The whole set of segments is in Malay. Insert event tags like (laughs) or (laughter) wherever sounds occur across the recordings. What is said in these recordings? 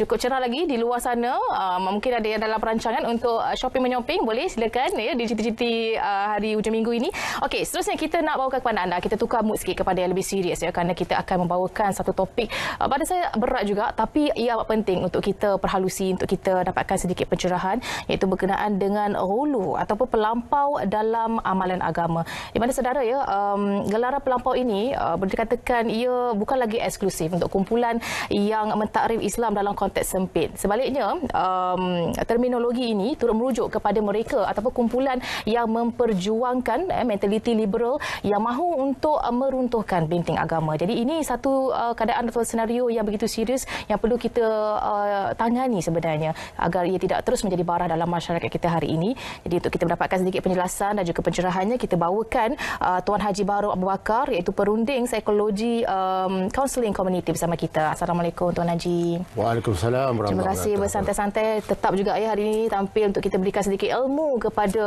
cukup cerah lagi di luar sana. Uh, mungkin ada yang dalam perancangan untuk uh, shopping menyopping boleh silakan ya di cuti-cuti uh, ah, hari hujung minggu ini. Okey, seterusnya kita nak bawa kepada anda. Kita tukar mood sikit kepada yang lebih serius ya kerana kita akan membawakan satu topik uh, pada saya berat juga tapi ia amat penting untuk kita perhalusi untuk kita dapatkan sedikit pencerahan iaitu berkenaan dengan hulu ataupun pelampau dalam amalan agama. Di mana saudara ya, um, gelaran pelampau ini uh, boleh dikatakan ia bukan lagi eksklusif untuk kumpulan yang mentakrif Islam dalam konteks konteks sempit. Sebaliknya, um, terminologi ini turut merujuk kepada mereka ataupun kumpulan yang memperjuangkan eh, mentaliti liberal yang mahu untuk uh, meruntuhkan binting agama. Jadi ini satu uh, keadaan atau senario yang begitu serius yang perlu kita uh, tangani sebenarnya agar ia tidak terus menjadi barah dalam masyarakat kita hari ini. Jadi untuk kita mendapatkan sedikit penjelasan dan juga pencerahannya, kita bawakan uh, Tuan Haji Baru Abu Bakar iaitu perunding psikologi um, counseling community bersama kita. Assalamualaikum Tuan Haji. Waalaikumsalam. Waalaikumsalam. Terima kasih bersantai-santai. Tetap juga ya hari ini tampil untuk kita berikan sedikit ilmu kepada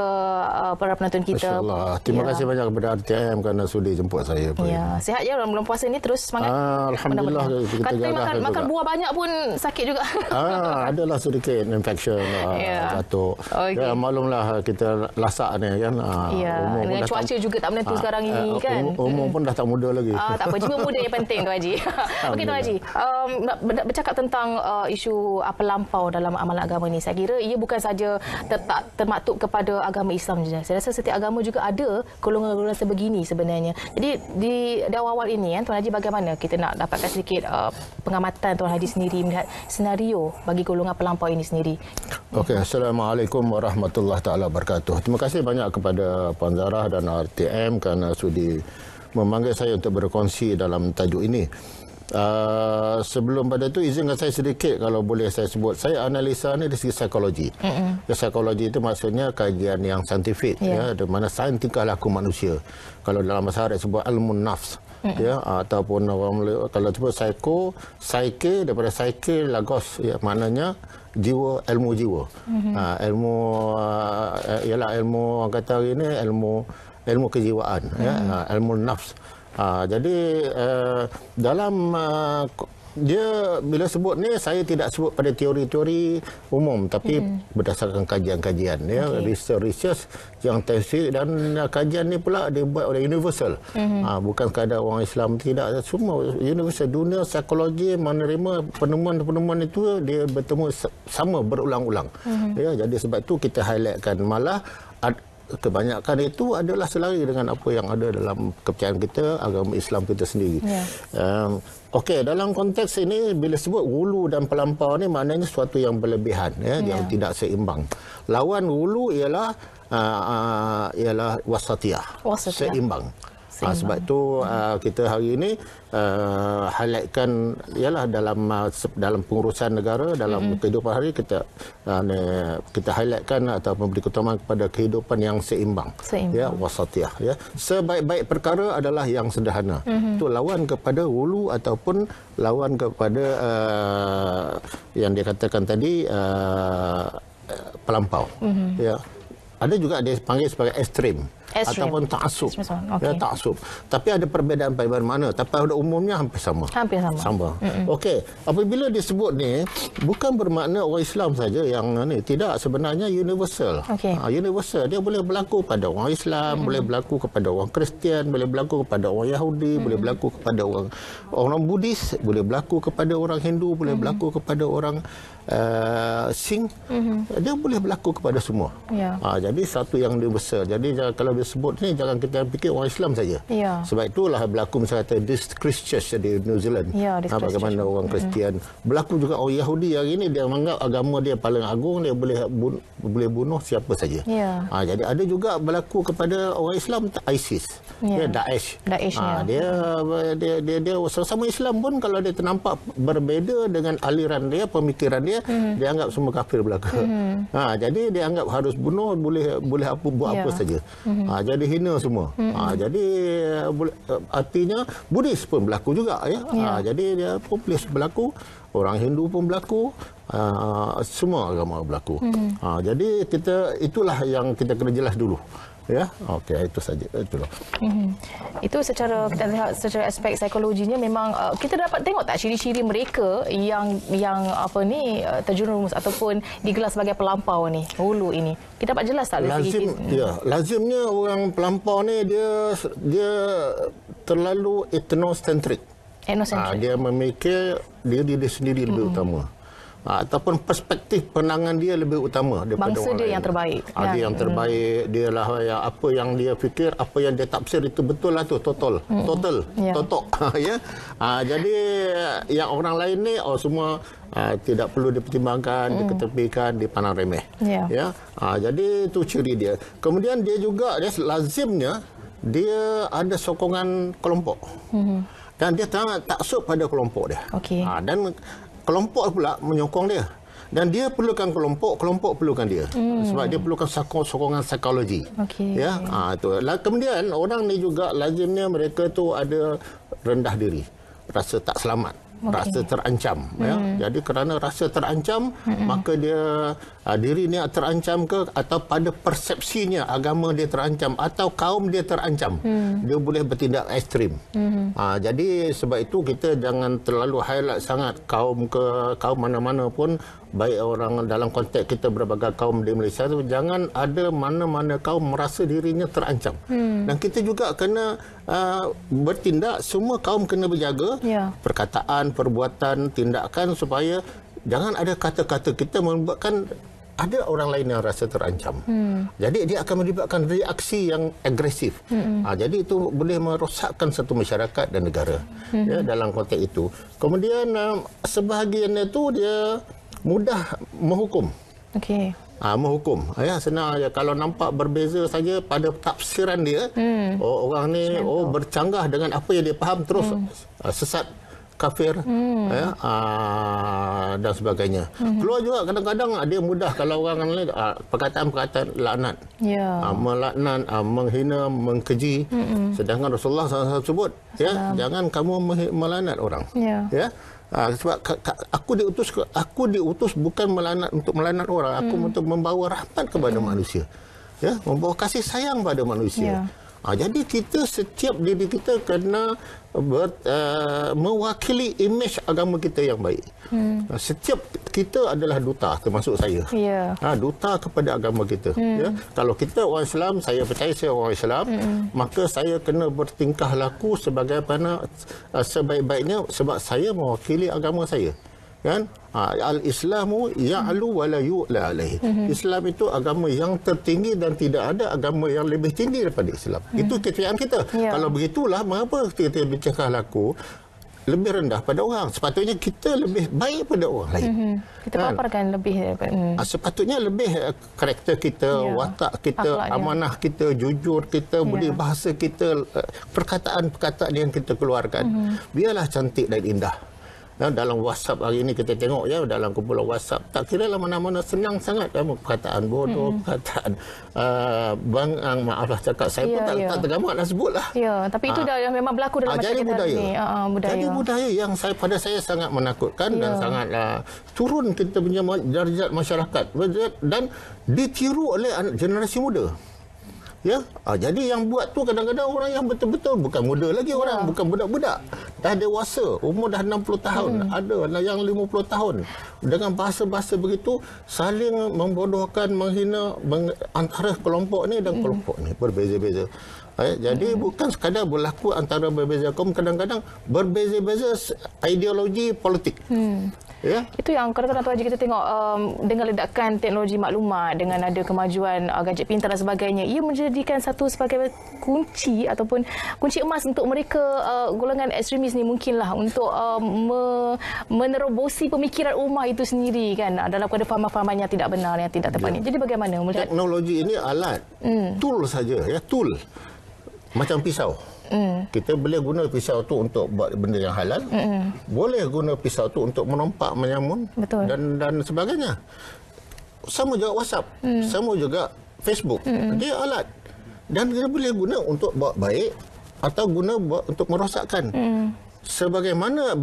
uh, para penonton kita. InsyaAllah. Terima ya. kasih banyak kepada RTM kerana sudi jemput saya. Ya. Sihat ya dalam bulan puasa ini terus semangat. Ah, Alhamdulillah. Benar -benar. Kita Kata makan, makan buah banyak pun sakit juga. Ah, (laughs) adalah sedikit infection uh, ya. batuk. Okay. Ya, maklumlah kita lasak ni kan. Uh, ya. Umur Dengan cuaca tak, juga tak menentu uh, sekarang ini uh, kan. Um-, umur pun dah tak muda lagi. Ah, tak apa. Cuma muda yang penting Tuan Haji. (laughs) (laughs) Okey Tuan Haji. Um, bercakap tentang uh, uh, isu uh, pelampau dalam amalan agama ini. Saya kira ia bukan saja ter termaktub kepada agama Islam saja. Saya rasa setiap agama juga ada golongan-golongan sebegini sebenarnya. Jadi di, awal-awal ini, ya, Tuan Haji bagaimana kita nak dapatkan sedikit uh, pengamatan Tuan Haji sendiri melihat senario bagi golongan pelampau ini sendiri? Okey, Assalamualaikum warahmatullahi taala wabarakatuh. Terima kasih banyak kepada Puan Zara dan RTM kerana sudi memanggil saya untuk berkongsi dalam tajuk ini. Ah, sebelum pada itu izinkan saya sedikit kalau boleh saya sebut saya analisa ini dari segi psikologi. Mm-hmm. Psikologi itu maksudnya kajian yang saintifik yeah. ya di mana sains tingkah laku manusia. Kalau dalam bahasa Arab sebut ilmu nafs mm-hmm. ya ataupun orang kalau sebut psycho psyche daripada psyche lagos ya maknanya jiwa ilmu jiwa. Mm-hmm. Ha, ilmu uh, ialah ilmu orang kata hari ni ilmu ilmu kejiwaan mm-hmm. ya ilmu nafs Ha, jadi uh, dalam uh, dia bila sebut ni saya tidak sebut pada teori-teori umum tapi hmm. berdasarkan kajian-kajian ya okay. research research yang tesis dan eh, kajian ni pula dibuat oleh universal hmm. ha, bukan sekadar orang Islam tidak semua universal dunia psikologi menerima penemuan-penemuan itu dia bertemu sama berulang-ulang hmm. ya jadi sebab tu kita highlightkan malah kebanyakan itu adalah selari dengan apa yang ada dalam kepercayaan kita agama Islam kita sendiri. Yeah. Um, Okey, dalam konteks ini bila sebut hulu dan pelampau ni maknanya sesuatu yang berlebihan ya, yeah. yang ya. tidak seimbang. Lawan hulu ialah uh, uh, ialah wasatiyah, wasatiyah. seimbang. Ha, sebab tu uh, kita hari ini uh, highlightkan ialah dalam uh, dalam pengurusan negara dalam hmm kehidupan hari kita uh, ne, kita highlightkan atau memberi keutamaan kepada kehidupan yang seimbang, seimbang. ya wasatiyah ya sebaik-baik perkara adalah yang sederhana hmm itu lawan kepada wulu ataupun lawan kepada uh, yang dikatakan tadi uh, pelampau hmm ya ada juga dia panggil sebagai ekstrem Extreme. ataupun taksub. Okay. Ya taksub. Tapi ada perbezaan pada mana? Tapi pada umumnya hampir sama. Hampir sama. Sama. Mm -mm. Okey, apabila disebut ni bukan bermakna orang Islam saja yang eh, ni tidak sebenarnya universal. Okay. Ha, universal dia boleh berlaku pada orang Islam, mm -mm. boleh berlaku kepada orang Kristian, boleh berlaku kepada orang Yahudi, mm -mm. boleh berlaku kepada orang orang Buddhis, boleh berlaku kepada orang Hindu, boleh mm -hmm. berlaku kepada orang uh, eh, Sing. Mm -hmm. Dia boleh berlaku kepada semua. Yeah. Ha, jadi satu yang universal. Jadi kalau sebut ni jangan kita fikir orang Islam saja. Ya. Sebab itulah berlaku misalnya kata this Christchurch di New Zealand. Ya, ha, bagaimana Church. orang Kristian hmm berlaku juga orang Yahudi yang ini dia menganggap agama dia paling agung dia boleh bun- boleh bunuh siapa saja. Ya. Ha, jadi ada juga berlaku kepada orang Islam ISIS. Ya. Dia Daesh. Daesh ha, dia, ya. dia, dia dia dia sesama Islam pun kalau dia ternampak berbeza dengan aliran dia pemikiran dia hmm dia anggap semua kafir belaka. hmm Ha jadi dia anggap harus bunuh boleh boleh apa buat ya. apa saja. hmm -hmm. ha, jadi hina semua. -hmm. ha, jadi eh, eh, artinya Buddhis pun berlaku juga ya. Yeah. Ha, ya. jadi dia pun boleh berlaku, orang Hindu pun berlaku, ha, semua agama berlaku. -hmm. ha, jadi kita itulah yang kita kena jelas dulu ya okey itu saja itulah mm-hmm. itu secara kita lihat secara aspek psikologinya memang uh, kita dapat tengok tak ciri-ciri mereka yang yang apa ni uh, terjun rumus ataupun digelar sebagai pelampau ni hulu ini kita dapat jelas tak lazim ya lazimnya orang pelampau ni dia dia terlalu ethnocentric ethnocentric uh, dia memikir diri dia sendiri mm-hmm. lebih mhm. utama Ha, ataupun perspektif penangan dia lebih utama daripada Bangsa orang dia lain. yang terbaik. Ha, dia ya. yang terbaik, hmm. dia lah yang apa yang dia fikir, apa yang dia tafsir itu betul lah tu, total. Mm. Total, yeah. totok. (laughs) ya. Ha, jadi yang orang lain ni oh semua ha, tidak perlu dipertimbangkan, mm. diketepikan, dipandang remeh. Yeah. Ya. Ha, jadi itu ciri dia. Kemudian dia juga dia lazimnya dia ada sokongan kelompok. Mm-hmm. Dan dia tak taksub pada kelompok dia. Okay. Ha, dan kelompok pula menyokong dia dan dia perlukan kelompok kelompok perlukan dia hmm. sebab dia perlukan sokong, sokongan psikologi okay. ya ha, tu kemudian orang ni juga lazimnya mereka tu ada rendah diri rasa tak selamat okay. rasa terancam ya. hmm. ya jadi kerana rasa terancam hmm. maka dia uh, diri ni terancam ke atau pada persepsinya agama dia terancam atau kaum dia terancam hmm. dia boleh bertindak ekstrim hmm. uh, jadi sebab itu kita jangan terlalu highlight sangat kaum ke kaum mana-mana pun baik orang dalam konteks kita berbagai kaum di Malaysia tu jangan ada mana-mana kaum merasa dirinya terancam hmm. dan kita juga kena uh, bertindak semua kaum kena berjaga yeah. perkataan perbuatan tindakan supaya jangan ada kata-kata kita membuatkan ada orang lain yang rasa terancam. Hmm. Jadi dia akan melibatkan reaksi yang agresif. Hmm. Ha, jadi itu boleh merosakkan satu masyarakat dan negara hmm. ya, dalam konteks itu. Kemudian uh, um, sebahagian itu dia mudah menghukum. Okay. Ah, ha, menghukum. Ayah senang aja. Kalau nampak berbeza saja pada tafsiran dia, hmm. oh, orang ni oh, bercanggah dengan apa yang dia faham terus hmm. Uh, sesat kafir hmm. ya, aa, ah, dan sebagainya. Hmm. Keluar juga kadang-kadang ah, dia mudah kalau orang lain ah, perkataan-perkataan laknat. Ya. Aa, melaknat, aa, menghina, mengkeji. Hmm. Sedangkan Rasulullah SAW sebut, ya, jangan kamu melaknat orang. Ya. ya? Aa, sebab aku diutus aku diutus bukan melaknat untuk melaknat orang, aku hmm. untuk membawa rahmat kepada hmm. manusia. Ya, membawa kasih sayang pada manusia. Ya. Ha, jadi kita setiap diri kita kena ber, uh, mewakili imej agama kita yang baik. Hmm. Ha, setiap kita adalah duta termasuk saya. Yeah. Ha, duta kepada agama kita. Hmm. Ya? Kalau kita orang Islam, saya percaya saya orang Islam, hmm. maka saya kena bertingkah laku sebagaimana uh, eh, sebaik-baiknya sebab saya mewakili agama saya kan ha, al-islamu ya'lu wa la yu'la alaihi mhm. islam itu agama yang tertinggi dan tidak ada agama yang lebih tinggi daripada islam hmm itu kepercayaan kita yeah. kalau begitulah mengapa kita bercakap laku lebih rendah pada orang sepatutnya kita lebih baik pada orang lain mm-hmm. kita kan? paparkan lebih mm. sepatutnya lebih eh, karakter kita yeah. watak kita Akhlak amanah dia. kita jujur kita yeah. budi bahasa kita eh, perkataan-perkataan yang kita keluarkan mm-hmm. biarlah cantik dan indah Nah ya, dalam WhatsApp hari ini kita tengok ya dalam kumpulan WhatsApp tak kira lah mana-mana senang sangat kan perkataan bodoh hmm. perkataan uh, bang ang ah, maaflah cakap saya yeah, pun ya, tak yeah. Ya. tak tergamak nak lah, sebutlah. Ya yeah, tapi itu ha. dah memang berlaku dalam ha, jadi kita budaya. ni. budaya. Jadi budaya yang saya pada saya sangat menakutkan yeah. dan sangat uh, turun kita punya darjat masyarakat dan ditiru oleh anak generasi muda. Ya. Ah, jadi yang buat tu kadang-kadang orang yang betul-betul bukan muda lagi ya. orang, bukan budak-budak. Dah dewasa, umur dah 60 tahun, hmm. ada lah yang 50 tahun. Dengan bahasa-bahasa begitu saling membodohkan, menghina meng- antara kelompok ni dan hmm. kelompok ni berbeza-beza. Eh, jadi hmm. bukan sekadar berlaku antara berbeza kaum kadang-kadang berbeza-beza ideologi politik. Hmm. Yeah. Itu yang kalau kadang tuan haji kita tengok um, dengan ledakan teknologi maklumat dengan ada kemajuan uh, gadget pintar dan sebagainya, ia menjadikan satu sebagai kunci ataupun kunci emas untuk mereka uh, golongan ekstremis ni mungkinlah untuk uh, me menerobosi pemikiran umat itu sendiri kan uh, dalam pada faham-fahaman yang tidak benar yang tidak tepat Yeah. Jadi bagaimana teknologi ini alat mm. tool saja ya tool macam pisau kita boleh guna pisau tu untuk buat benda yang halal mm. boleh guna pisau tu untuk menompak menyamun Betul. dan dan sebagainya sama juga WhatsApp mm. sama juga Facebook mm. dia alat dan kita boleh guna untuk buat baik atau guna buat untuk merosakkan mm. sebagaimana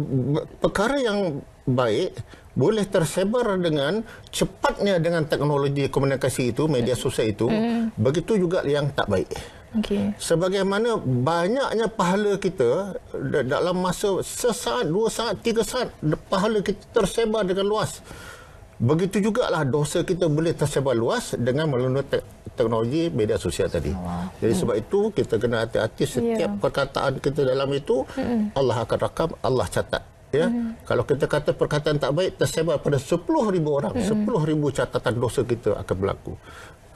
perkara yang baik boleh tersebar dengan cepatnya dengan teknologi komunikasi itu media mm. sosial itu mm. begitu juga yang tak baik Okay. Sebagaimana banyaknya pahala kita dalam masa sesaat, dua saat, tiga saat, pahala kita tersebar dengan luas. Begitu juga lah dosa kita boleh tersebar luas dengan melalui te- teknologi media sosial tadi. Jadi hmm. sebab itu kita kena hati-hati setiap yeah. perkataan kita dalam itu hmm. Allah akan rakam, Allah catat. Ya. Hmm. Kalau kita kata perkataan tak baik tersebar pada 10,000 orang, hmm. 10,000 catatan dosa kita akan berlaku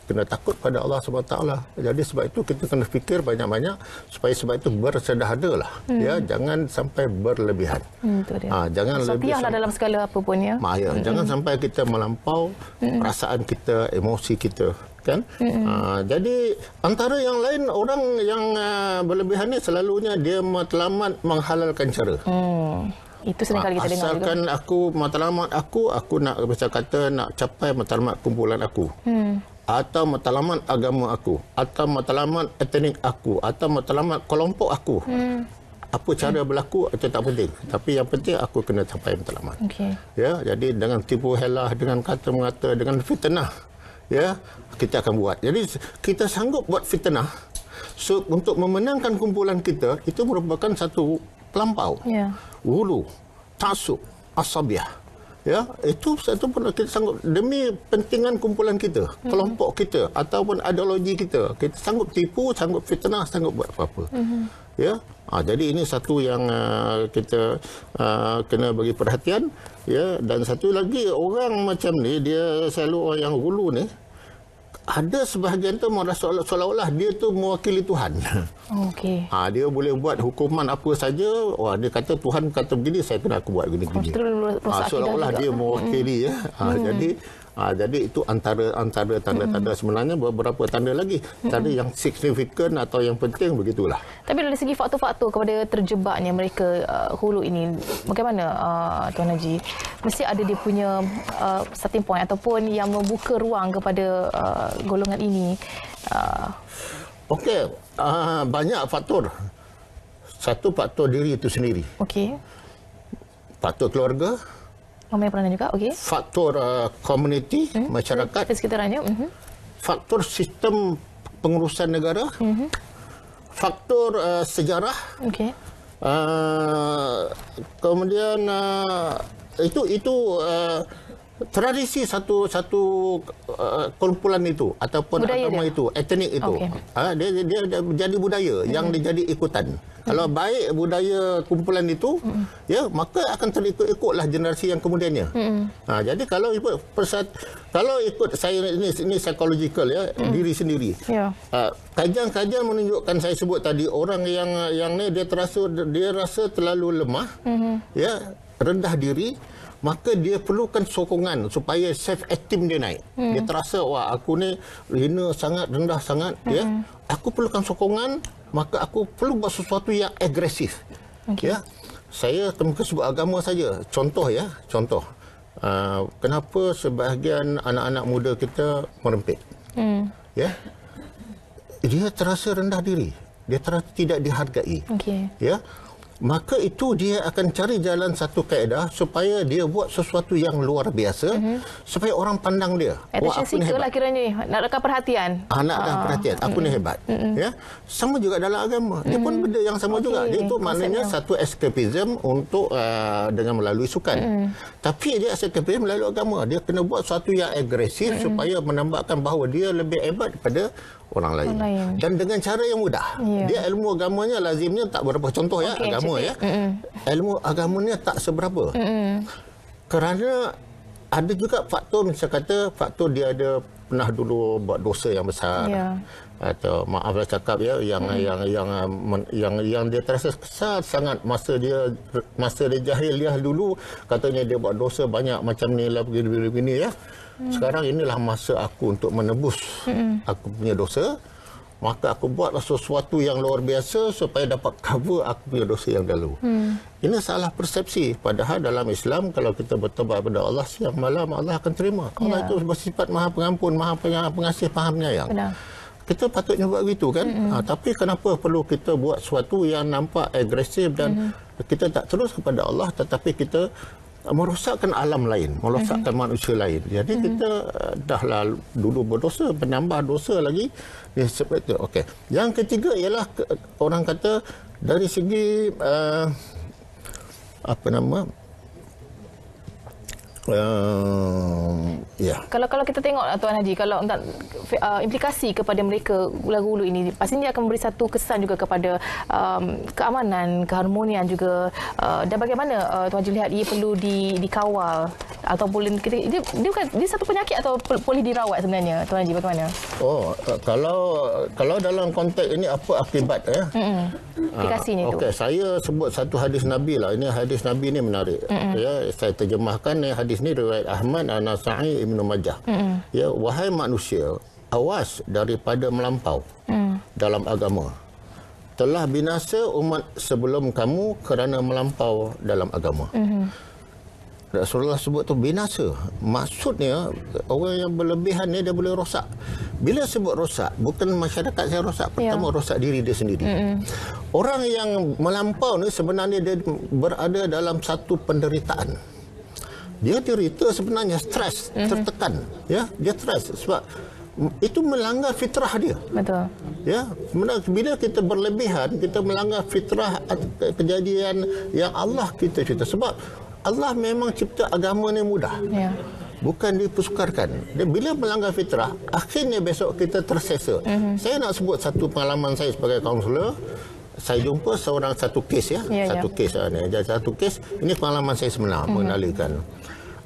kena takut pada Allah SWT. Jadi sebab itu kita kena fikir banyak-banyak supaya sebab itu bersedahada lah. Hmm. Ya, jangan sampai berlebihan. Hmm, ha, jangan so, lebih lah sampai, dalam segala apa pun ya. Maya, hmm. Jangan sampai kita melampau hmm. perasaan kita, emosi kita. Kan? Hmm. Ha, jadi antara yang lain orang yang uh, berlebihan ni selalunya dia matlamat menghalalkan cara. Hmm. Itu seringkali ha, kita Asalkan dengar juga. aku matlamat aku, aku nak bisa kata nak capai matlamat kumpulan aku. Hmm atau matlamat agama aku atau matlamat etnik aku atau matlamat kelompok aku hmm. apa cara hmm. berlaku itu tak penting tapi yang penting aku kena capai matlamat okay. ya jadi dengan tipu helah dengan kata mengata dengan fitnah ya kita akan buat jadi kita sanggup buat fitnah so untuk memenangkan kumpulan kita itu merupakan satu pelampau yeah. wulu tasuk asabiah ya itu satu pun kita sanggup demi pentingan kumpulan kita hmm. kelompok kita ataupun ideologi kita kita sanggup tipu sanggup fitnah sanggup buat apa-apa hmm. ya ha, jadi ini satu yang uh, kita uh, kena bagi perhatian ya dan satu lagi orang macam ni dia selalu orang yang hulu ni ada sebahagian tu merasa seolah-olah dia tu mewakili Tuhan. (laughs) Okey. Ha, dia boleh buat hukuman apa saja. Wah, dia kata Tuhan kata begini, saya kena aku buat begini. Ha, seolah-olah dia mewakili. Hmm. Ya. Ha, hmm. Jadi, Ha, jadi itu antara antara tanda-tanda hmm. sebenarnya beberapa tanda lagi. Tanda yang signifikan atau yang penting begitulah. Tapi dari segi faktor-faktor kepada terjebaknya mereka uh, hulu ini, bagaimana uh, Tuan Haji? Mesti ada dia punya uh, starting point ataupun yang membuka ruang kepada uh, golongan ini. Uh. Okey, uh, banyak faktor. Satu faktor diri itu sendiri. Okey. Faktor keluarga, Memainkan peranan juga, okey. Faktor uh, komuniti, uh, hmm. masyarakat. Sekitarannya. Hmm. Faktor sistem pengurusan negara. Hmm. Faktor uh, sejarah. Okey. Uh, kemudian uh, itu itu uh, tradisi satu satu uh, kumpulan itu ataupun budaya agama itu etnik itu okay. uh, ah, dia, dia dia jadi budaya mm-hmm. yang mhm. dijadi ikutan kalau hmm. baik budaya kumpulan itu mm. ya maka akan terikut-ikutlah generasi yang kemudiannya mm. ha, jadi kalau ikut persat, kalau ikut saya ini ini psychological ya mm. diri sendiri yeah. ha, kajian-kajian menunjukkan saya sebut tadi orang yang yang ni dia terasa dia rasa terlalu lemah hmm ya rendah diri maka dia perlukan sokongan supaya self esteem dia naik. Hmm. Dia terasa wah aku ni hina sangat rendah sangat ya. hmm. ya. Aku perlukan sokongan maka aku perlu buat sesuatu yang agresif. Okay. Ya. Saya temukan sebab agama saja. Contoh ya, contoh. Uh, kenapa sebahagian anak-anak muda kita merempit? Hmm. Ya. Dia terasa rendah diri. Dia terasa tidak dihargai. Okay. Ya maka itu dia akan cari jalan satu kaedah supaya dia buat sesuatu yang luar biasa mm-hmm. supaya orang pandang dia. Wah, aku ni hebat. Lah kiranya nak rekam perhatian. Ah, nak rekam ah. perhatian. Aku mm-hmm. ni hebat. Mm-hmm. Ya. Sama juga dalam agama. Mm-hmm. Dia pun benda yang sama okay. juga. Dia itu maknanya satu escapism untuk uh, dengan melalui sukan. Mm-hmm. Tapi dia escapism melalui agama. Dia kena buat sesuatu yang agresif mm-hmm. supaya menambahkan bahawa dia lebih hebat daripada orang lain. Orang lain. Dan dengan cara yang mudah. Yeah. Dia ilmu agamanya lazimnya tak berapa contoh okay, ya agama agama ya. Mm-mm. Ilmu agamanya tak seberapa. Mm-mm. Kerana ada juga faktor misalnya kata faktor dia ada pernah dulu buat dosa yang besar. Ya. Yeah. Atau maaflah cakap ya yang, mm-hmm. yang yang yang yang yang dia terasa besar sangat masa dia masa dia jahil dia dulu katanya dia buat dosa banyak macam ni lah begini-begini ya. Mm-hmm. Sekarang inilah masa aku untuk menebus mm-hmm. aku punya dosa maka aku buatlah sesuatu yang luar biasa supaya dapat cover aku punya dosa yang lalu. Hmm. Ini salah persepsi. Padahal dalam Islam, kalau kita bertobat kepada Allah, siang malam Allah akan terima. Allah yeah. itu bersifat maha pengampun, maha pengasih, maha penyayang. Kita patutnya buat begitu kan? Ha, tapi kenapa perlu kita buat sesuatu yang nampak agresif dan mm-hmm. kita tak terus kepada Allah tetapi kita merosakkan alam lain, merosakkan mm-hmm. manusia lain. Jadi mm-hmm. kita eh, dah lalu dulu berdosa, penambah dosa lagi. Ya, seperti okay. Yang ketiga ialah orang kata dari segi uh, apa nama Uh, yeah. Kalau kalau kita tengok ah, Tuan Haji, kalau uh, implikasi kepada mereka lagu-lagu ini, pasti dia akan memberi satu kesan juga kepada um, keamanan, keharmonian juga. Uh, dan bagaimana uh, Tuan Haji lihat ia perlu di, dikawal atau ataupun dia, dia bukan dia satu penyakit atau boleh dirawat sebenarnya tuan haji bagaimana oh kalau kalau dalam konteks ini apa akibat ya eh? ah, implikasinya tu okey saya sebut satu hadis nabi lah ini hadis nabi ni menarik Mm-mm. ya saya terjemahkan ni eh, hadis ni riwayat Ahmad An-Nasa'i Ibnu Majah Mm-mm. ya wahai manusia awas daripada melampau mm. dalam agama telah binasa umat sebelum kamu kerana melampau dalam agama mm-hmm. Rasulullah sebut tu binasa. Maksudnya orang yang berlebihan ni dia boleh rosak. Bila sebut rosak, bukan masyarakat saya rosak, ya. pertama ya. rosak diri dia sendiri. Mm-mm. Orang yang melampau ni sebenarnya dia berada dalam satu penderitaan. Dia cerita sebenarnya stres, mm-hmm. tertekan, ya, dia stres sebab itu melanggar fitrah dia. Betul. Ya, sebenarnya bila kita berlebihan, kita melanggar fitrah kejadian yang Allah kita cerita sebab Allah memang cipta agama ni mudah. Ya. Bukan dipersukarkan. Dan bila melanggar fitrah, akhirnya besok kita tersesa. Uh-huh. Saya nak sebut satu pengalaman saya sebagai kaunselor. Saya jumpa seorang satu kes ya. ya satu ya. kes ah, ni. Jadi satu kes, ini pengalaman saya sebenar uh-huh. mengenalikan.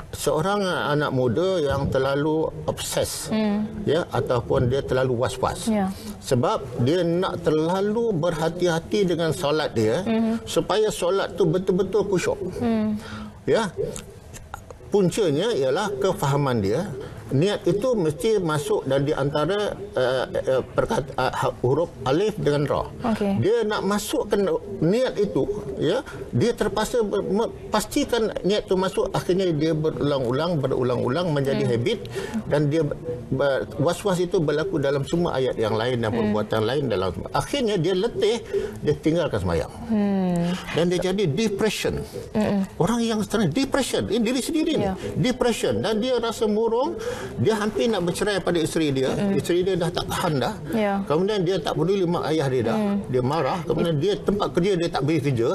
Seorang anak muda yang terlalu obses. uh Ya, ataupun dia terlalu was-was. Ya. Sebab dia nak terlalu berhati-hati dengan solat dia uh supaya solat tu betul-betul khusyuk. Uh-huh ya puncanya ialah kefahaman dia niat itu mesti masuk dan di antara uh, eh, uh, eh, perkata, ah, ha, uh, huruf alif dengan ra. Okay. Dia nak masukkan niat itu, ya, dia terpaksa ber- pastikan niat itu masuk akhirnya dia berulang-ulang berulang-ulang menjadi hmm. habit dan dia was-was itu berlaku dalam semua ayat yang lain dan hmm. perbuatan hmm. lain dalam akhirnya dia letih dia tinggalkan semayang. Hmm. Dan dia jadi depression. Hmm. Orang yang sering depression, ini diri sendiri yeah. ni, ya. depression dan dia rasa murung dia hampir nak bercerai pada isteri dia mm. isteri dia dah tak tahan dah yeah. kemudian dia tak peduli mak ayah dia dah mm. dia marah kemudian dia tempat kerja dia tak beri kerja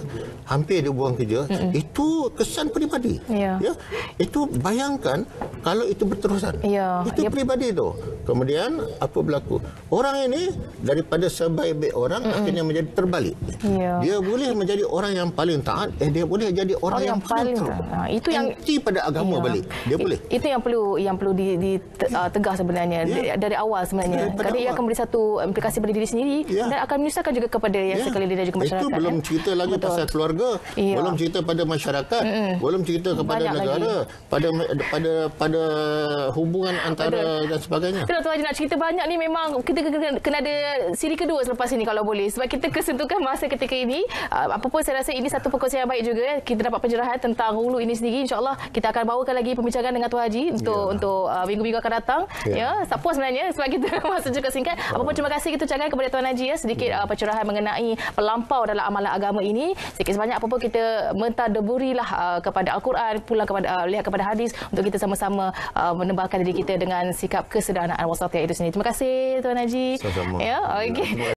hampir dia buang kerja mm -mm. itu kesan peribadi yeah. ya itu bayangkan kalau itu berterusan yeah. itu yep. peribadi tu kemudian apa berlaku orang ini daripada sebaik-baik orang mm -mm. akhirnya menjadi terbalik yeah. dia boleh menjadi orang yang paling taat eh dia boleh jadi orang oh, yang, yang paling, paling ha, itu yang anti pada agama yeah. balik dia It, boleh itu yang perlu yang perlu di di uh, tegah sebenarnya yeah. dari awal sebenarnya. Kerana ia akan beri satu implikasi pada diri sendiri yeah. dan akan menyusahkan juga kepada yang yeah. sekeliling dan juga masyarakat. Itu belum ya. cerita lagi Betul. pasal keluarga, yeah. belum cerita pada masyarakat, mm -hmm. belum cerita kepada Banyak negara, lagi. pada pada pada hubungan antara Betul. dan sebagainya. Tidak tahu nak cerita banyak ni memang kita kena ada siri kedua selepas ini kalau boleh sebab kita kesentukan masa ketika ini uh, apapun saya rasa ini satu perkongsian yang baik juga ya. kita dapat penjelasan tentang hulu ini sendiri insyaAllah kita akan bawakan lagi pembicaraan dengan Tuan Haji untuk, ya. untuk uh, Ah, minggu-minggu akan datang. Ya, ya tak sebenarnya (laughs) sebab kita (laughs) masa juga singkat. Apa pun terima kasih kita ucapkan kepada Tuan Haji ya sedikit ya. Uh, pencerahan mengenai pelampau dalam amalan agama ini. Sikit sebanyak apa pun kita mentadburilah uh, ah, kepada al-Quran, pula kepada uh, lihat kepada hadis untuk kita sama-sama uh, menebalkan diri kita dengan sikap kesederhanaan wasatiyah itu sendiri. Terima kasih Tuan Haji. Sama-sama. Ya, okey.